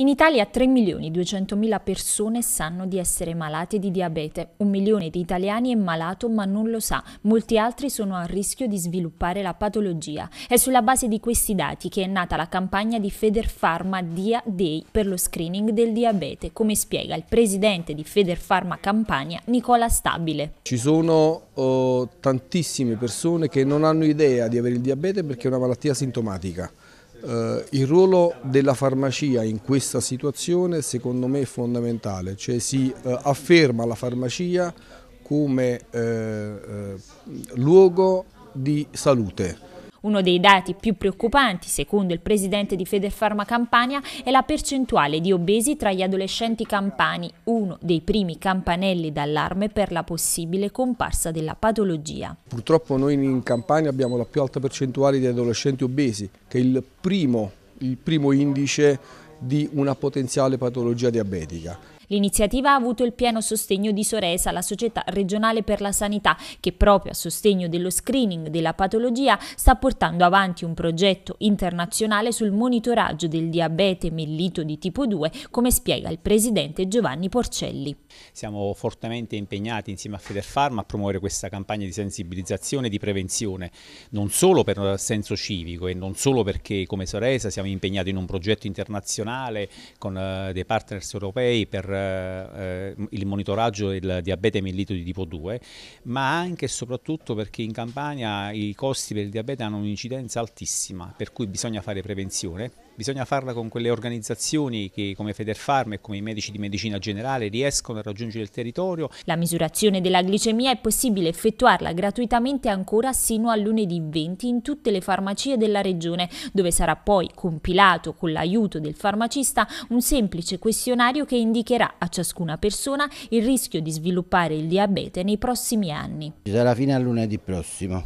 In Italia 3.200.000 persone sanno di essere malate di diabete, un milione di italiani è malato ma non lo sa, molti altri sono a rischio di sviluppare la patologia. È sulla base di questi dati che è nata la campagna di Federpharma Dia Day per lo screening del diabete, come spiega il presidente di Federpharma Campania Nicola Stabile. Ci sono oh, tantissime persone che non hanno idea di avere il diabete perché è una malattia sintomatica. Eh, il ruolo della farmacia in questa situazione secondo me è fondamentale, cioè si eh, afferma la farmacia come eh, eh, luogo di salute, uno dei dati più preoccupanti, secondo il presidente di Federfarma Campania, è la percentuale di obesi tra gli adolescenti campani, uno dei primi campanelli d'allarme per la possibile comparsa della patologia. Purtroppo noi in Campania abbiamo la più alta percentuale di adolescenti obesi, che è il primo, il primo indice di una potenziale patologia diabetica. L'iniziativa ha avuto il pieno sostegno di Soresa, la società regionale per la sanità, che proprio a sostegno dello screening della patologia sta portando avanti un progetto internazionale sul monitoraggio del diabete mellito di tipo 2, come spiega il presidente Giovanni Porcelli. Siamo fortemente impegnati insieme a Federfarma a promuovere questa campagna di sensibilizzazione e di prevenzione, non solo per senso civico e non solo perché come Soresa siamo impegnati in un progetto internazionale con eh, dei partners europei per eh, eh, il monitoraggio del diabete mellito di tipo 2, ma anche e soprattutto perché in Campania i costi per il diabete hanno un'incidenza altissima, per cui bisogna fare prevenzione bisogna farla con quelle organizzazioni che come Federfarm e come i medici di medicina generale riescono a raggiungere il territorio. La misurazione della glicemia è possibile effettuarla gratuitamente ancora sino a lunedì 20 in tutte le farmacie della regione, dove sarà poi compilato con l'aiuto del farmacista un semplice questionario che indicherà a ciascuna persona il rischio di sviluppare il diabete nei prossimi anni. Ci sarà fine a lunedì prossimo,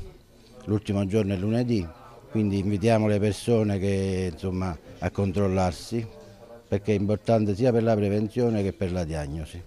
l'ultimo giorno è lunedì, quindi invitiamo le persone che, insomma, a controllarsi perché è importante sia per la prevenzione che per la diagnosi.